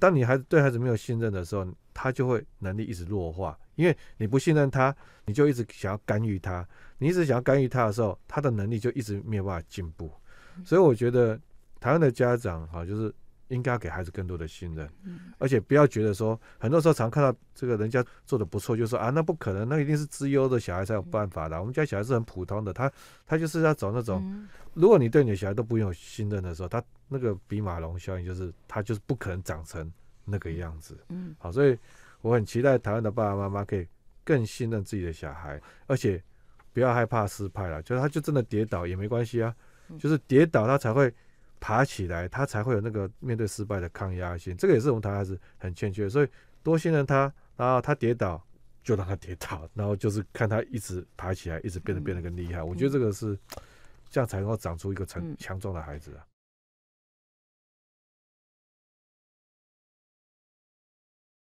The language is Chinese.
当你孩子对孩子没有信任的时候，他就会能力一直弱化，因为你不信任他，你就一直想要干预他，你一直想要干预他的时候，他的能力就一直没有办法进步。所以我觉得台湾的家长哈，就是。应该给孩子更多的信任，而且不要觉得说，很多时候常看到这个人家做的不错，就说啊，那不可能，那一定是资优的小孩才有办法的。我们家小孩是很普通的，他他就是要走那种，如果你对你的小孩都不有信任的时候，他那个比马龙效应就是他就是不可能长成那个样子。嗯，好，所以我很期待台湾的爸爸妈妈可以更信任自己的小孩，而且不要害怕失败了，就是他就真的跌倒也没关系啊，就是跌倒他才会。爬起来，他才会有那个面对失败的抗压性。这个也是我们孩子很欠缺，所以多信任他然后他跌倒就让他跌倒，然后就是看他一直爬起来，一直变得变得更厉害。我觉得这个是这样才能够长出一个强强壮的孩子啊。